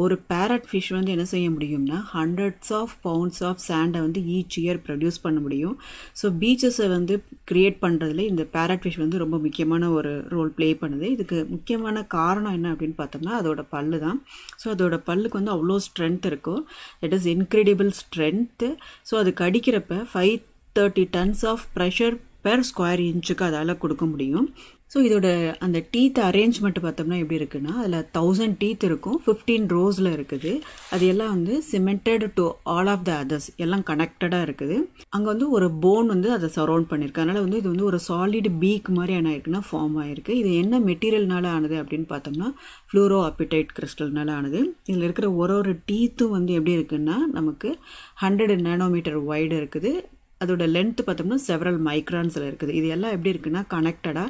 A: ஒரு பேரட் ஃபிஷ் வந்து என்ன செய்ய முடியும்னா ஹண்ட்ரட்ஸ் ஆஃப் பவுண்ட்ஸ் ஆஃப் சாண்டை வந்து ஈச் இயர் ப்ரொடியூஸ் பண்ண முடியும் ஸோ பீச்சஸை வந்து க்ரியேட் பண்ணுறதுல இந்த பேரட் ஃபிஷ் வந்து ரொம்ப முக்கியமான ஒரு ரோல் ப்ளே பண்ணுது இதுக்கு முக்கியமான காரணம் என்ன அப்படின்னு பார்த்தோம்னா அதோட பல்லு தான் ஸோ அதோட பல்லுக்கு வந்து அவ்வளோ ஸ்ட்ரென்த் இருக்கும் it is incredible strength so அது கடிக்கிறப்ப five thirty tons of pressure per square இன்ச்சுக்கு அதால் கொடுக்க முடியும் ஸோ இதோட அந்த டீத் அரேஞ்ச்மெண்ட் பார்த்தோம்னா எப்படி இருக்குன்னா அதில் தௌசண்ட் டீத் இருக்கும் ஃபிஃப்டீன் ரோஸில் இருக்குது அது எல்லாம் வந்து cemented to all of the others எல்லாம் கனெக்டடாக இருக்குது அங்கே வந்து ஒரு போன் வந்து அதை சரௌண்ட் பண்ணியிருக்கு அதனால் வந்து இது வந்து ஒரு சாலிட் பீக் மாதிரி என்ன இருக்குன்னா ஃபார்ம் ஆகிருக்கு இது என்ன மெட்டீரியல்னால ஆனது அப்படின்னு பார்த்தோம்னா ஃப்ளூரோ அப்பிடைட் கிறிஸ்டல்னால ஆனது இதில் இருக்கிற ஒரு ஒரு டீத்தும் வந்து எப்படி இருக்குன்னா நமக்கு ஹண்ட்ரட் நேனோமீட்டர் ஒய்டு இருக்குது அதோட லென்த் பார்த்தோம்னா செவரல் மைக்ரான்ஸில் இருக்குது இது எல்லாம் எப்படி இருக்குன்னா கனெக்டடாக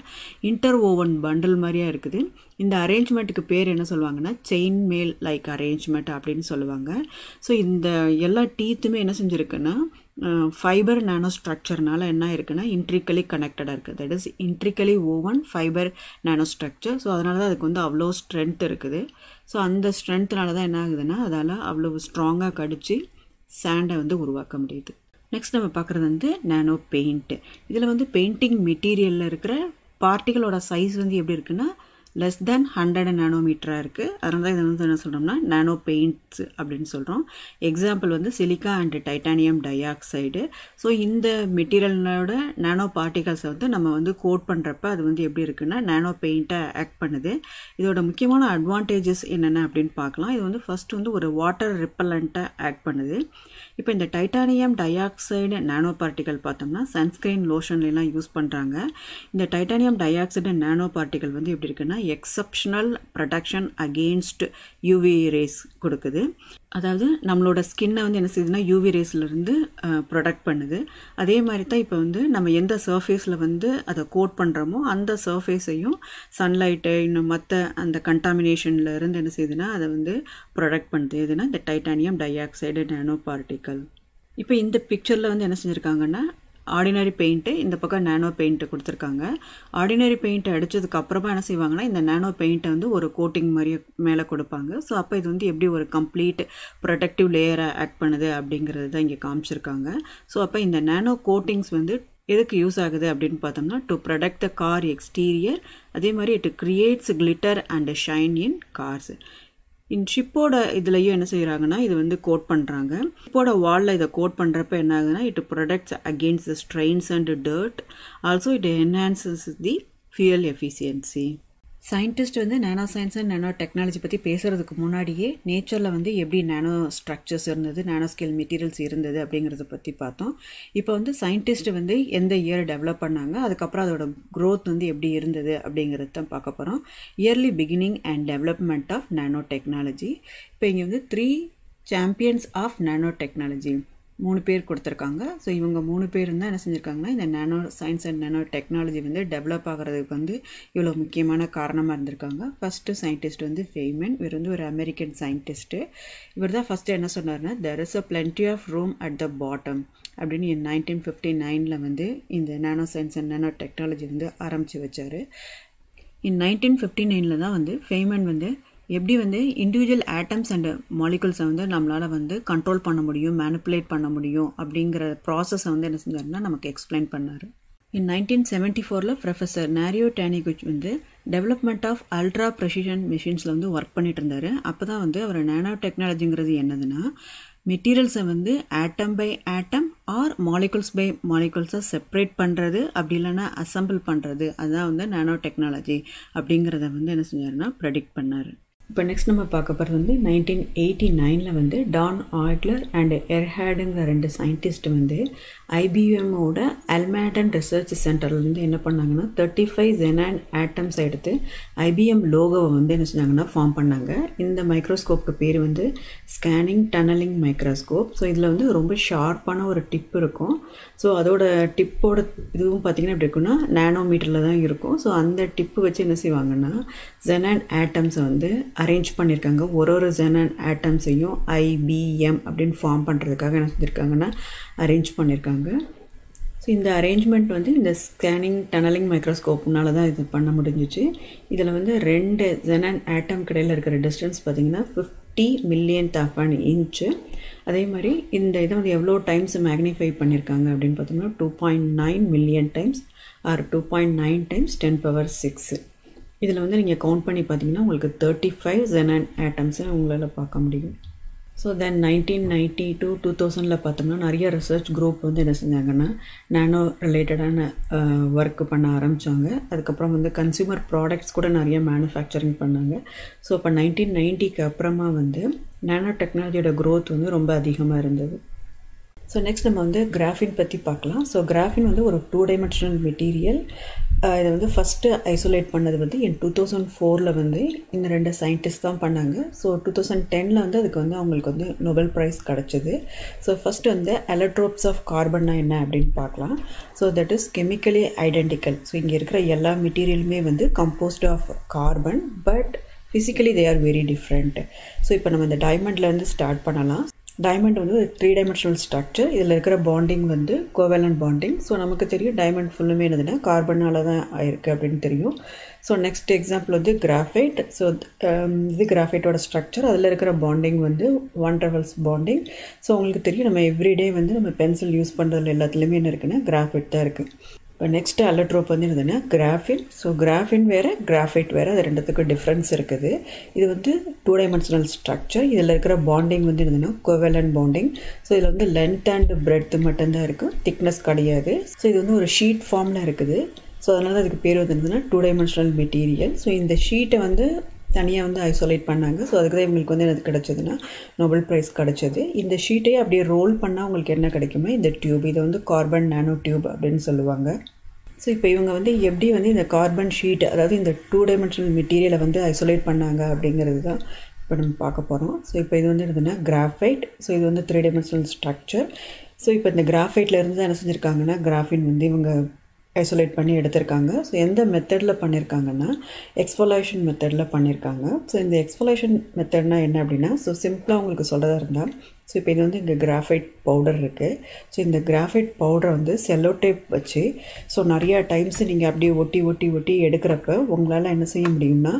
A: இன்டர் ஓவன் பண்டில் மாதிரியாக இருக்குது இந்த அரேஞ்ச்மெண்ட்டுக்கு பேர் என்ன சொல்லுவாங்கன்னா செயின் மேல் லைக் அரேஞ்ச்மெண்ட் அப்படின்னு சொல்லுவாங்க ஸோ இந்த எல்லா டீத்துமே என்ன செஞ்சுருக்குன்னா ஃபைபர் நானோ ஸ்ட்ரக்சர்னால என்ன இருக்குன்னா இன்ட்ரிக்கலி கனெக்டடாக இருக்குது that is intricately woven fibre nano structure so அதனால தான் அதுக்கு வந்து அவ்வளோ ஸ்ட்ரென்த் இருக்குது ஸோ அந்த ஸ்ட்ரென்த்னால தான் என்ன ஆகுதுன்னா அதால் அவ்வளோ ஸ்ட்ராங்காக கடித்து சேண்டை வந்து உருவாக்க முடியுது நெக்ஸ்ட் நம்ம பார்க்குறது வந்து நானோ பெயிண்ட்டு இதில் வந்து பெயிண்டிங் மெட்டீரியலில் இருக்கிற பார்ட்டிகளோட சைஸ் வந்து எப்படி இருக்குன்னா லெஸ் தென் ஹண்ட்ரட் நேனோமீட்டராக இருக்குது அதனால தான் இது வந்து என்ன சொல்கிறோம்னா நேனோ பெயிண்ட்ஸ் அப்படின்னு சொல்கிறோம் எக்ஸாம்பிள் வந்து silica and titanium dioxide so இந்த மெட்டீரியலோட நானோ பார்ட்டிகல்ஸை வந்து நம்ம வந்து கோட் பண்ணுறப்ப அது வந்து எப்படி இருக்குன்னா நேனோ பெயிண்ட்டாக ஆக்ட் பண்ணுது இதோட முக்கியமான அட்வான்டேஜஸ் என்னென்ன அப்படின்னு பார்க்கலாம் இது வந்து ஃபஸ்ட் வந்து ஒரு வாட்டர் ரிப்பலண்ட்டாக ஆக்ட் பண்ணுது இப்போ இந்த titanium dioxide nano particle பார்த்தோம்னா சன்ஸ்க்ரீன் லோஷன்லாம் யூஸ் பண்ணுறாங்க இந்த titanium dioxide nano particle வந்து எப்படி இருக்குன்னா exceptional protection against UV rays கொடுக்குது அதாவது நம்மளோட ஸ்கின்னை வந்து என்ன செய்யுதுன்னா யூவி ரேஸ்லேருந்து ப்ரொடக்ட் பண்ணுது அதே மாதிரி தான் இப்போ வந்து நம்ம எந்த சர்ஃபேஸில் வந்து அதை கோட் பண்ணுறோமோ அந்த சர்ஃபேஸையும் சன்லைட்டு இன்னும் மற்ற அந்த கண்டாமினேஷனில் இருந்து என்ன செய்யுதுன்னா அதை வந்து ப்ரொடக்ட் பண்ணுது எதுனா இந்த titanium dioxide nano particle இப்போ இந்த பிக்சரில் வந்து என்ன செஞ்சுருக்காங்கன்னா ஆர்டினரி பெயிண்ட்டு இந்த பக்கம் நேனோ பெயிண்ட்டு கொடுத்துருக்காங்க ஆர்டினரி பெயிண்ட்டை அடித்ததுக்கு அப்புறமா என்ன செய்வாங்கன்னா இந்த நேனோ பெயிண்ட்டை வந்து ஒரு கோட்டிங் மாதிரியே மேலே கொடுப்பாங்க ஸோ அப்போ இது வந்து எப்படி ஒரு கம்ப்ளீட் ப்ரொடக்டிவ் லேயராக ஆக்ட் பண்ணுது அப்படிங்கிறது தான் இங்கே காமிச்சிருக்காங்க ஸோ அப்போ இந்த நேனோ கோட்டிங்ஸ் வந்து எதுக்கு யூஸ் ஆகுது அப்படின்னு பார்த்தோம்னா to protect the car exterior அதே மாதிரி it creates glitter and shine in cars in ஷிப்போட இதுலையும் என்ன செய்கிறாங்கன்னா இது வந்து கோட் பண்ணுறாங்க ஷிப்போட வாலில் இதை கோட் பண்ணுறப்ப என்ன ஆகுதுன்னா it protects against the strains and dirt also it enhances the fuel efficiency scientist வந்து nano science and nano technology பற்றி பேசுகிறதுக்கு முன்னாடியே நேச்சரில் வந்து எப்படி நானோ ஸ்ட்ரக்சர்ஸ் இருந்தது நானோ ஸ்கேல் மெட்டீரியல்ஸ் இருந்தது அப்படிங்கிறத பற்றி பார்த்தோம் இப்போ வந்து சயின்டிஸ்ட் வந்து எந்த இயர் டெவலப் பண்ணாங்க அதுக்கப்புறம் அதோட க்ரோத் வந்து எப்படி இருந்தது அப்படிங்கிறது தான் பார்க்க போகிறோம் early beginning and development of nano technology இப்போ இங்கே வந்து three champions of nano technology மூணு பேர் கொடுத்துருக்காங்க ஸோ இவங்க மூணு பேர் தான் என்ன செஞ்சுருக்காங்கன்னா இந்த nano science and nano technology வந்து டெவலப் ஆகிறதுக்கு வந்து இவ்வளோ முக்கியமான காரணமாக இருந்திருக்காங்க ஃபஸ்ட்டு சயின்டிஸ்ட் வந்து ஃபேமன் இவர் வந்து ஒரு அமெரிக்கன் சயின்டிஸ்ட்டு இவர் தான் ஃபஸ்ட்டு என்ன சொன்னார்னா there is a plenty of room at the bottom அப்படின்னு நைன்டீன் ஃபிஃப்டி நைனில் வந்து இந்த nano science and nano technology வந்து ஆரம்பித்து வச்சார் இன் நைன்டீன் ஃபிஃப்டி நைனில் தான் வந்து ஃபேமன் வந்து எப்படி வந்து இண்டிவிஜுவல் ஆட்டம்ஸ் அண்ட் மாலிகுல்ஸை வந்து நம்மளால் வந்து கண்ட்ரோல் பண்ண முடியும் மேனிப்புலேட் பண்ண முடியும் அப்படிங்கிற ப்ராசஸை வந்து என்ன செஞ்சாருன்னா நமக்கு எக்ஸ்பிளைன் பண்ணார் இன் நைன்டீன் செவன்ட்டி ஃபோரில் ப்ரொஃபஸர் நேரியோ டேனிகுச் வந்து டெவலப்மெண்ட் ஆஃப் அல்ட்ரா ப்ரெசிஷன் மிஷின்ஸில் வந்து ஒர்க் பண்ணிட்டு இருந்தார் அப்போ தான் வந்து அவர் நேனோ டெக்னாலஜிங்கிறது என்னதுன்னா மெட்டீரியல்ஸை வந்து atom by atom or molecules by மாலிகுல்ஸை செப்பரேட் பண்ணுறது அப்படி இல்லைன்னா அசம்பிள் பண்ணுறது அதுதான் வந்து நேனோ டெக்னாலஜி அப்படிங்கிறத வந்து என்ன செஞ்சாருன்னா ப்ரெடிக்ட் பண்ணார் இப்போ நெக்ஸ்ட் நம்ம பார்க்க போகிறது வந்து நைன்டீன் எயிட்டி நைனில் வந்து டான் ஆய்ட்லர் அண்ட் எர்ஹேடுங்கிற ரெண்டு சயின்டிஸ்ட் வந்து ஐபிஎம்மோட அல்மேடன் ரிசர்ச் சென்டர்லேருந்து என்ன பண்ணாங்கன்னா தேர்ட்டி ஃபைவ் ஜெனான் ஆட்டம்ஸ் எடுத்து ஐபிஎம் லோகோவை வந்து என்ன செஞ்சாங்கன்னா ஃபார்ம் பண்ணாங்க இந்த மைக்ரோஸ்கோப்க்கு பேர் வந்து ஸ்கேனிங் டனலிங் மைக்ரோஸ்கோப் ஸோ இதில் வந்து ரொம்ப ஷார்ப்பான ஒரு டிப் இருக்கும் ஸோ அதோட டிப்போட இதுவும் பார்த்திங்கன்னா எப்படி இருக்குன்னா நானோமீட்டரில் தான் இருக்கும் ஸோ அந்த டிப்பு வச்சு என்ன செய்வாங்கன்னா ஜெனான் ஆட்டம்ஸை வந்து அரேஞ்ச் பண்ணியிருக்காங்க ஒரு ஒரு ஜெனன் ஆட்டம்ஸையும் ஐபிஎம் அப்படின்னு ஃபார்ம் பண்ணுறதுக்காக என்ன செஞ்சுருக்காங்கன்னா அரேஞ்ச் பண்ணியிருக்காங்க ஸோ இந்த அரேஞ்ச்மெண்ட் வந்து இந்த ஸ்கேனிங் டனலிங் மைக்ரோஸ்கோப்னால தான் இது பண்ண முடிஞ்சிச்சு இதில் வந்து ரெண்டு ஜெனன் ஆட்டம் கிடையில் இருக்கிற டிஸ்டன்ஸ் பார்த்திங்கன்னா fifty million of an inch அதே மாதிரி இந்த இதை வந்து எவ்வளோ டைம்ஸ் மேக்னிஃபை பண்ணியிருக்காங்க அப்படின்னு பார்த்தோம்னா two point nine million times or two point nine times ten power six இதில் வந்து நீங்கள் கவுண்ட் பண்ணி பார்த்தீங்கன்னா உங்களுக்கு தேர்ட்டி ஃபைவ் ஜெனன் ஆட்டம்ஸை உங்களால் பார்க்க முடியும் so then nineteen ninety two to தௌசண்டில் பார்த்தோம்னா நிறைய ரிசர்ச் குரூப் வந்து என்ன செஞ்சாங்கன்னா நானோ ரிலேட்டடான ஒர்க் பண்ண ஆரம்பித்தாங்க அதுக்கப்புறம் வந்து கன்சியூமர் ப்ராடக்ட்ஸ் கூட நிறைய மேனுஃபேக்சரிங் பண்ணாங்க ஸோ இப்போ நைன்டீன் நைன்ட்டிக்கு அப்புறமா வந்து நானோ டெக்னாலஜியோட க்ரோத் வந்து ரொம்ப அதிகமாக இருந்தது ஸோ நெக்ஸ்ட் நம்ம வந்து கிராஃபின் பற்றி பார்க்கலாம் ஸோ கிராஃபின் வந்து ஒரு டூ டைமென்ஷனல் மெட்டீரியல் இதை வந்து ஃபஸ்ட்டு ஐசோலேட் பண்ணது வந்து என் டூ தௌசண்ட் ஃபோரில் வந்து இந்த ரெண்டு சயின்டிஸ்ட் தான் பண்ணாங்க ஸோ டூ தௌசண்ட் டெனில் வந்து அதுக்கு வந்து அவங்களுக்கு வந்து நோபல் ப்ரைஸ் கிடச்சிது ஸோ ஃபஸ்ட்டு வந்து எலக்ட்ரோப்ஸ் ஆஃப் கார்பன்னா என்ன அப்படின்னு பார்க்கலாம் so that is chemically identical so இங்கே இருக்கிற எல்லா மெட்டீரியலுமே வந்து composed of carbon but physically they are very different so இப்போ நம்ம இந்த டைமண்ட்லேருந்து ஸ்டார்ட் பண்ணலாம் டைமண்ட் வந்து ஒரு த்ரீ டைமென்ஷனல் ஸ்ட்ரக்சர் இதில் இருக்கிற பாண்டிங் வந்து கோவேலன் பாண்டிங் ஸோ நமக்கு தெரியும் டைமண்ட் ஃபுல்லுமே என்னதுன்னா கார்பனால் தான் இருக்குது அப்படின்னு தெரியும் ஸோ நெக்ஸ்ட் எக்ஸாம்பிள் வந்து கிராஃபைட் ஸோ um, இது கிராஃபைட்டோட ஸ்ட்ரக்சர் அதில் இருக்கிற பாண்டிங் வந்து ஒன் ட்ரவல்ஸ் பாண்டிங் ஸோ உங்களுக்கு தெரியும் நம்ம எவ்ரிடே வந்து நம்ம பென்சில் யூஸ் பண்ணுறதுல எல்லாத்துலேயுமே என்ன இருக்குன்னா கிராஃபைட் தான் இருக்குது இப்போ நெக்ஸ்ட்டு அலட்ரோப் வந்து என்னதுன்னா கிராஃபின் ஸோ கிராஃபின் வேறு கிராஃபைட் வேறு அது ரெண்டுத்துக்கும் டிஃப்ரென்ஸ் இருக்குது இது வந்து டூ டைமென்ஷனல் ஸ்ட்ரக்சர் இதில் இருக்கிற பாண்டிங் வந்து என்னதுன்னா கோவலன் பாண்டிங் ஸோ இதில் வந்து லென்த் அண்ட் பிரெட்த் மட்டும்தான் இருக்கும் திக்னஸ் கிடையாது ஸோ இது வந்து ஒரு ஷீட் ஃபார்மில் இருக்குது ஸோ அதனால அதுக்கு பேர் வந்து என்னதுன்னா டூ டைமென்ஷனல் மெட்டீரியல் ஸோ இந்த ஷீட்டை வந்து தனியாக வந்து ஐசோலேட் பண்ணாங்க ஸோ அதுக்கு தான் இவங்களுக்கு வந்து எனக்கு கிடச்சதுன்னா நோபல் ப்ரைஸ் கிடச்சது இந்த ஷீட்டை அப்படியே ரோல் பண்ணால் உங்களுக்கு என்ன கிடைக்குமா இந்த டியூப் இதை வந்து கார்பன் நானோ டியூப் அப்படின்னு சொல்லுவாங்க ஸோ இப்போ இவங்க வந்து எப்படி வந்து இந்த கார்பன் ஷீட் அதாவது இந்த டூ டைமென்ஷனல் மெட்டீரியலை வந்து ஐசோலேட் பண்ணாங்க அப்படிங்கிறது தான் இப்போ நம்ம பார்க்க போகிறோம் ஸோ இப்போ இது வந்து என்னதுன்னா கிராஃபைட் ஸோ இது வந்து த்ரீ டைமென்ஷனல் ஸ்ட்ரக்சர் ஸோ இப்போ இந்த கிராஃபைட்லேருந்து என்ன செஞ்சுருக்காங்கன்னா கிராஃபின் வந்து இவங்க ஐசோலேட் பண்ணி எடுத்திருக்காங்க ஸோ எந்த மெத்தடில் பண்ணியிருக்காங்கன்னா எக்ஸ்போலேஷன் மெத்தடில் பண்ணியிருக்காங்க ஸோ இந்த எக்ஸ்போலேஷன் மெத்தட்னா என்ன அப்படின்னா ஸோ சிம்பிளாக உங்களுக்கு சொல்கிறதா இருந்தால் ஸோ இப்போ இது வந்து இங்கே கிராஃபைட் பவுடர் இருக்குது ஸோ இந்த கிராஃபைட் பவுடரை வந்து செல்லோ டேப் வச்சு ஸோ நிறையா டைம்ஸ் நீங்கள் அப்படியே ஒட்டி ஒட்டி ஒட்டி எடுக்கிறப்ப உங்களால் என்ன செய்ய முடியும்னா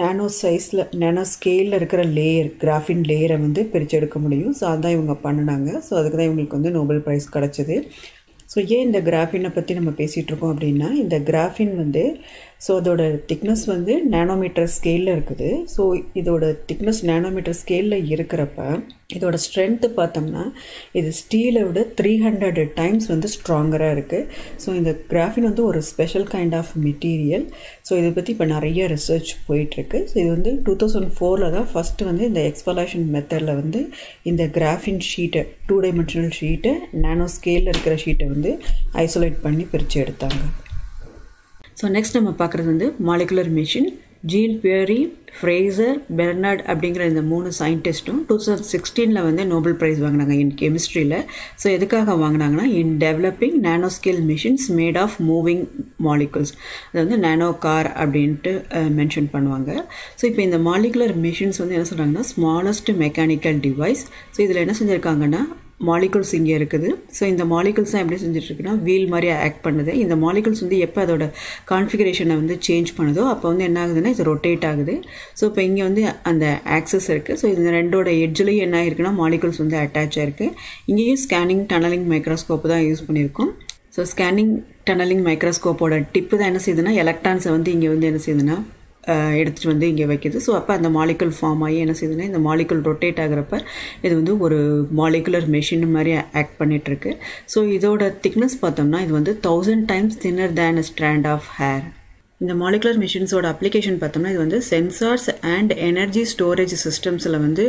A: நானோ சைஸில் நானோ ஸ்கேலில் இருக்கிற லேயர் கிராஃபின் லேயரை வந்து பிரித்து எடுக்க முடியும் ஸோ அதான் இவங்க பண்ணினாங்க ஸோ அதுக்கு தான் இவங்களுக்கு வந்து நோபல் ப்ரைஸ் கிடச்சிது ஸோ ஏன் இந்த கிராஃபினை பற்றி நம்ம பேசிகிட்ருக்கோம் அப்படின்னா இந்த கிராஃபின் வந்து ஸோ அதோட திக்னஸ் வந்து நேனோமீட்டர் ஸ்கேலில் இருக்குது ஸோ இதோட திக்னஸ் நேனோமீட்டர் ஸ்கேலில் இருக்கிறப்ப இதோட ஸ்ட்ரென்த்து பார்த்தோம்னா இது ஸ்டீலை விட த்ரீ ஹண்ட்ரட் டைம்ஸ் வந்து ஸ்ட்ராங்கராக இருக்குது ஸோ இந்த கிராஃபின் வந்து ஒரு special kind of material so இதை பற்றி இப்போ நிறைய ரிசர்ச் போயிட்டுருக்கு ஸோ இது வந்து டூ தௌசண்ட் ஃபோரில் தான் ஃபஸ்ட்டு வந்து இந்த எக்ஸ்பலேஷன் மெத்தடில் வந்து இந்த கிராஃபின் ஷீட்டை டூ டைமென்ஷனல் ஷீட்டை நானோ ஸ்கேலில் இருக்கிற ஷீட்டை வந்து ஐசோலேட் பண்ணி பிரித்து எடுத்தாங்க ஸோ நெக்ஸ்ட் நம்ம பார்க்குறது வந்து molecular machine Jean Pierre Fraser Bernard அப்படிங்கிற இந்த மூணு சயின்டிஸ்ட்டும் டூ தௌசண்ட் சிக்ஸ்டீனில் வந்து நோபல் ப்ரைஸ் வாங்கினாங்க இன் கெமிஸ்ட்ரியில் ஸோ எதுக்காக வாங்கினாங்கன்னா in developing nano scale machines made of moving molecules அது வந்து நானோ கார் அப்படின்ட்டு மென்ஷன் பண்ணுவாங்க ஸோ இப்போ இந்த மாலிகுலர் மிஷின்ஸ் வந்து என்ன சொல்கிறாங்கன்னா ஸ்மாலஸ்ட் மெக்கானிக்கல் டிவைஸ் ஸோ இதில் என்ன செஞ்சுருக்காங்கன்னா மாலிகுல்ஸ் இங்கே இருக்குது ஸோ இந்த மாலிகுல்ஸ் தான் எப்படி செஞ்சுட்ருக்குன்னா வீல் மாதிரி ஆக்ட் பண்ணுது இந்த மாலிகுல்ஸ் வந்து எப்போ அதோட கான்ஃபிகரேஷனை வந்து சேஞ்ச் பண்ணுதோ அப்போ வந்து என்ன ஆகுதுன்னா இது ரொட்டேட் ஆகுது ஸோ இப்போ இங்கே வந்து அந்த ஆக்சஸ் இருக்குது ஸோ இந்த ரெண்டோட எட்ஜ்லேயும் என்ன ஆயிருக்குன்னா மாலிகுல்ஸ் வந்து அட்டாச் ஆகிருக்கு இங்கேயும் ஸ்கேனிங் டனலிங் மைக்ரோஸ்கோப் தான் யூஸ் பண்ணியிருக்கோம் ஸோ ஸ்கேனிங் டனலிங் மைக்ரோஸ்கோப்போட டிப்பு தான் என்ன செய்யுதுன்னா எலக்ட்ரான்ஸை வந்து இங்கே வந்து என்ன செய்யுதுன்னா எடுத்துகிட்டு வந்து இங்கே வைக்கிது ஸோ அப்போ அந்த மாலிகுல் ஃபார்ம் ஆகி என்ன செய்யுதுன்னா இந்த மாலிகுல் ரொட்டேட் ஆகிறப்ப இது வந்து ஒரு மாலிகுலர் மெஷின் மாதிரி ஆக்ட் பண்ணிகிட்ருக்கு ஸோ இதோட திக்னஸ் பார்த்தோம்னா இது வந்து thousand times thinner than a strand of hair இந்த மாலிகுலர் மிஷின்ஸோட அப்ளிகேஷன் பார்த்தோம்னா இது வந்து சென்சார்ஸ் அண்ட் எனர்ஜி ஸ்டோரேஜ் சிஸ்டம்ஸில் வந்து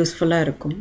A: யூஸ்ஃபுல்லாக இருக்கும்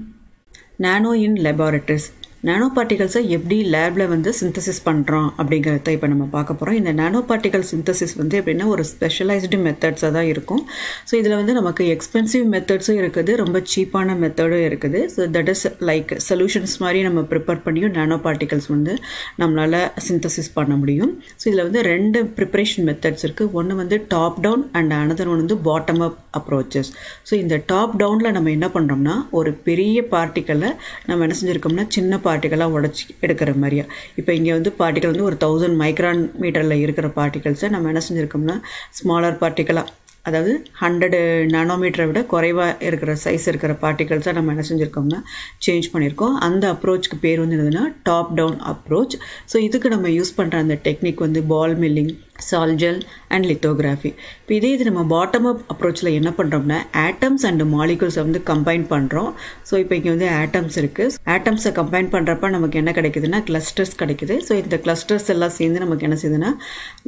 A: நானோ இன் லெபார்டரிஸ் நானோ பார்ட்டிகல்ஸை எப்படி லேபில் வந்து சிந்தசிஸ் பண்ணுறோம் அப்படிங்கிறத இப்போ நம்ம பார்க்க போகிறோம் இந்த நானோ பார்ட்டிகல் சிந்தசிஸ் வந்து எப்படின்னா ஒரு ஸ்பெஷலைஸ்டு மெத்தட்ஸாக தான் இருக்கும் ஸோ இதில் வந்து நமக்கு எக்ஸ்பென்சிவ் மெத்தட்ஸும் இருக்குது ரொம்ப சீப்பான மெத்தடும் இருக்குது so that is like solutions மாதிரி நம்ம ப்ரிப்பேர் பண்ணியும் நானோ பார்ட்டிகல்ஸ் வந்து நம்மளால் சிந்தசிஸ் பண்ண முடியும் ஸோ இதில் வந்து ரெண்டு ப்ரிப்பரேஷன் மெத்தட்ஸ் இருக்குது ஒன்று வந்து top down and another one வந்து பாட்டம் அப் அப்ரோச்சஸ் ஸோ இந்த டாப் டவுனில் நம்ம என்ன பண்ணுறோம்னா ஒரு பெரிய பார்ட்டிக்கலை நம்ம என்ன செஞ்சுருக்கோம்னா சின்ன பார்ட்டிகளாக உடச்சி எடுக்கிற மாதிரியா இப்போ இங்கே வந்து பார்ட்டிகள் வந்து ஒரு தௌசண்ட் மைக்ரான் மீட்டரில் இருக்கிற பார்ட்டிகல்ஸை நம்ம என்ன செஞ்சுருக்கோம்னா ஸ்மாலர் பார்ட்டிகளாக அதாவது ஹண்ட்ரடு நானோமீட்டரை விட குறைவாக இருக்கிற சைஸ் இருக்கிற பார்ட்டிகல்ஸாக நம்ம என்ன செஞ்சுருக்கோம்னா சேஞ்ச் பண்ணியிருக்கோம் அந்த அப்ரோச்சுக்கு பேர் வந்து என்னதுன்னா டாப் டவுன் அப்ரோச் ஸோ இதுக்கு நம்ம யூஸ் பண்ணுற அந்த டெக்னிக் வந்து ball milling sol gel and lithography இப்போ இதே இது நம்ம பாட்டம் அப் அப்ரோச்சில் என்ன பண்ணுறோம்னா ஆட்டம்ஸ் அண்ட் மாலிகுல்ஸை வந்து கம்பைன் பண்ணுறோம் ஸோ இப்போ இங்கே வந்து ஆட்டம்ஸ் இருக்குது ஆட்டம்ஸை கம்பைன் பண்ணுறப்ப நமக்கு என்ன கிடைக்குதுன்னா கிளஸ்டர்ஸ் கிடைக்குது ஸோ இந்த கிளஸ்டர்ஸ் எல்லாம் சேர்ந்து நமக்கு என்ன செய்யுதுன்னா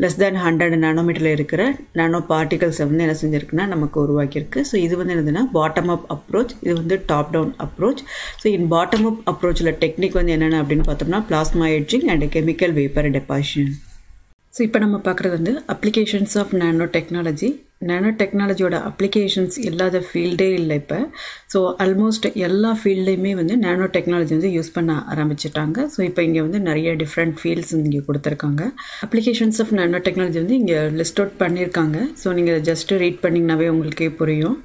A: லெஸ் தேன் ஹண்ட்ரட் நானோமீட்டரில் இருக்கிற நானோ பார்ட்டிகல்ஸை வந்து என்ன செஞ்சுருக்குன்னா நமக்கு உருவாக்கியிருக்கு ஸோ இது வந்து என்னதுன்னா பாட்டம் அப் அப்ரோச் இது வந்து top down approach so in bottom up அப்ரோச்சில் டெக்னிக் வந்து என்னென்ன அப்படின்னு பார்த்தோம்னா பிளாஸ்மா எட்ஜிங் and chemical vapour deposition so இப்போ நம்ம பார்க்குறது வந்து applications of nano technology nano டெக்னாலஜியோட அப்ளிகேஷன்ஸ் இல்லாத ஃபீல்டே இல்லை இப்போ ஸோ ஆல்மோஸ்ட் எல்லா ஃபீல்ட்லேயுமே வந்து நேனோ டெக்னாலஜி வந்து யூஸ் பண்ண ஆரம்பிச்சிட்டாங்க ஸோ இப்போ இங்கே வந்து நிறைய டிஃப்ரெண்ட் ஃபீல்ட்ஸ் இங்கே கொடுத்துருக்காங்க அப்ளிகேஷன்ஸ் ஆஃப் நேனோ டெக்னாலஜி வந்து இங்கே லிஸ்ட் அவுட் பண்ணியிருக்காங்க ஸோ நீங்கள் ஜஸ்ட்டு ரீட் பண்ணிங்கனாவே உங்களுக்கே புரியும்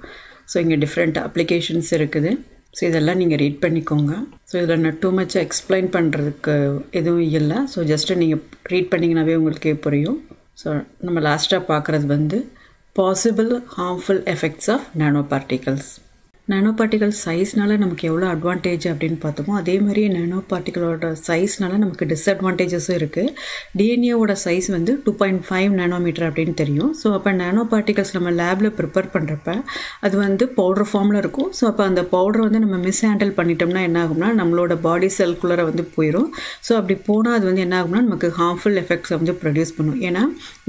A: ஸோ இங்கே டிஃப்ரெண்ட் அப்ளிகேஷன்ஸ் இருக்குது ஸோ இதெல்லாம் நீங்கள் ரீட் பண்ணிக்கோங்க ஸோ இதில் நான் டூ மச் எக்ஸ்பிளைன் பண்ணுறதுக்கு எதுவும் இல்லை ஸோ ஜஸ்ட்டு நீங்கள் ரீட் பண்ணிங்கன்னாவே உங்களுக்கே புரியும் ஸோ நம்ம லாஸ்ட்டாக பார்க்குறது வந்து possible harmful effects of nano particles nano particle சைஸ்னால நமக்கு எவ்வளோ அட்வான்டேஜ் அப்படின்னு பார்த்தோமோ அதே மாதிரி நானோ பார்ட்டிகளோட சைஸ்னால நமக்கு டிஸ்அட்வான்டேஜஸும் இருக்குது டிஎன்ஏவோட சைஸ் வந்து டூ பாயிண்ட் ஃபைவ் நானோமீட்டர் அப்படின்னு தெரியும் ஸோ அப்போ நானோ பார்ட்டிகல்ஸ் நம்ம லேபில் ப்ரிப்பேர் பண்ணுறப்ப அது வந்து பவுடர் ஃபார்மில் இருக்கும் ஸோ அப்போ அந்த பவுடர் வந்து நம்ம மிஸ் ஹேண்டில் பண்ணிட்டோம்னா என்ன ஆகும்னா நம்மளோட பாடி செல்குள்ளே வந்து போயிடும் ஸோ அப்படி போனால் அது வந்து என்ன ஆகும்னா நமக்கு ஹார்ம்ஃபுல் எஃபெக்ட்ஸ் வந்து ப்ரொடியூஸ் பண்ணும் ஏன்னா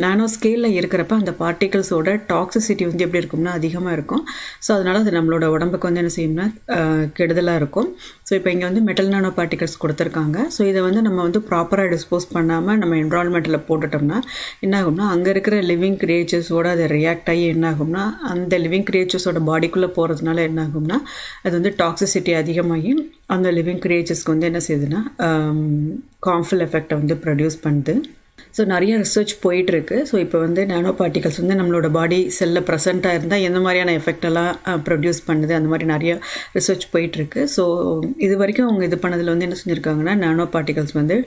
A: நானோ ஸ்கேலில் இருக்கிறப்ப அந்த பார்ட்டிகல்ஸோட டாக்ஸிசிட்டி வந்து எப்படி இருக்கும்னா அதிகமாக இருக்கும் ஸோ அதனால் அது நம்மளோட உடம்பு உடம்புக்கு வந்து என்ன செய்யணும்னா கெடுதலாக இருக்கும் ஸோ இப்போ இங்கே வந்து மெட்டல் நானோ பார்ட்டிகல்ஸ் கொடுத்துருக்காங்க ஸோ இதை வந்து நம்ம வந்து ப்ராப்பராக டிஸ்போஸ் பண்ணாமல் நம்ம என்வரான்மெண்ட்டில் போட்டுட்டோம்னா என்ன ஆகும்னா அங்கே இருக்கிற லிவிங் கிரியேச்சர்ஸோட அது ரியாக்ட் ஆகி என்ன ஆகும்னா அந்த லிவிங் கிரியேச்சர்ஸோட பாடிக்குள்ளே போகிறதுனால என்ன ஆகும்னா அது வந்து டாக்ஸிசிட்டி அதிகமாகி அந்த லிவிங் கிரியேச்சர்ஸ்க்கு வந்து என்ன செய்யுதுன்னா காம்ஃபுல் எஃபெக்டை வந்து ப்ரொடியூஸ் பண்ணுது ஸோ நிறைய ரிசர்ச் போயிட்டுருக்கு ஸோ இப்போ வந்து நானோ பார்ட்டிகல்ஸ் வந்து நம்மளோட பாடி செல்ல ப்ரெசண்ட்டாக இருந்தால் எந்த மாதிரியான எஃபெக்டெல்லாம் ப்ரொடியூஸ் பண்ணுது அந்த மாதிரி நிறைய ரிசர்ச் போயிட்டுருக்கு ஸோ இது வரைக்கும் அவங்க இது பண்ணதில் வந்து என்ன செஞ்சுருக்காங்கன்னா நானோ பார்ட்டிகல்ஸ் வந்து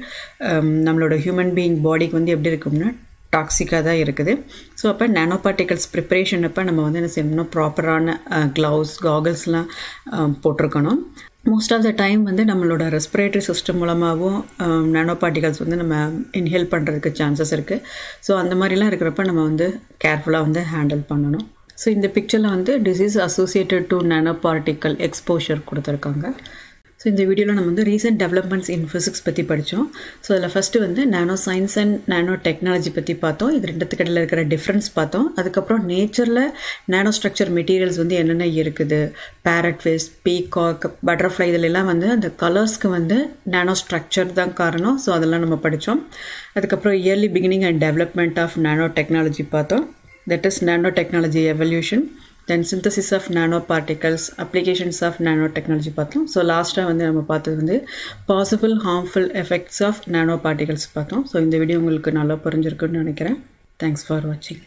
A: நம்மளோட ஹியூமன் பீயிங் பாடிக்கு வந்து எப்படி இருக்கும்னா டாக்ஸிக்காக தான் இருக்குது ஸோ அப்போ நானோ பார்ட்டிகல்ஸ் ப்ரிப்பரேஷன் அப்போ நம்ம வந்து என்ன செய்யணும்னா ப்ராப்பரான க்ளவுஸ் காகல்ஸ்லாம் போட்டிருக்கணும் மோஸ்ட் ஆஃப் த டைம் வந்து நம்மளோட ரெஸ்பிரேட்டரி சிஸ்டம் மூலமாகவும் நானோ பார்ட்டிகல்ஸ் வந்து நம்ம இன்ஹேல் பண்ணுறதுக்கு சான்சஸ் இருக்குது ஸோ அந்த மாதிரிலாம் இருக்கிறப்ப நம்ம வந்து கேர்ஃபுல்லாக வந்து ஹேண்டில் பண்ணணும் ஸோ இந்த பிக்சரில் வந்து disease associated to nano particle exposure கொடுத்துருக்காங்க ஸோ இந்த வீடியோவில் நம்ம வந்து ரீசெண்ட் டெவலப்மெண்ட்ஸ் இன் ஃபிசிக்ஸ் பற்றி படித்தோம் ஸோ அதில் ஃபஸ்ட்டு வந்து nano science and nano technology பற்றி பார்த்தோம் இது ரெண்டுத்துக்கு இடையில் இருக்கிற டிஃப்ரென்ஸ் பார்த்தோம் அதுக்கப்புறம் நேச்சரில் நானோ ஸ்ட்ரக்சர் மெட்டீரியல்ஸ் வந்து என்னென்ன இருக்குது பேரட் ஃபேஸ் பீகாக் பட்டர்ஃப்ளை இதிலெல்லாம் வந்து அந்த கலர்ஸ்க்கு வந்து நானோ ஸ்ட்ரக்சர் தான் காரணம் ஸோ அதெல்லாம் நம்ம படித்தோம் அதுக்கப்புறம் early beginning and development of nano technology பார்த்தோம் that is nano technology evolution then synthesis of nano particles applications of nano technology பார்த்தோம் ஸோ லாஸ்ட்டாக வந்து நம்ம பார்த்தது வந்து possible harmful effects of nano particles பார்த்தோம் ஸோ இந்த வீடியோ உங்களுக்கு நல்லா புரிஞ்சிருக்குன்னு நினைக்கிறேன் தேங்க்ஸ் ஃபார் வாட்சிங்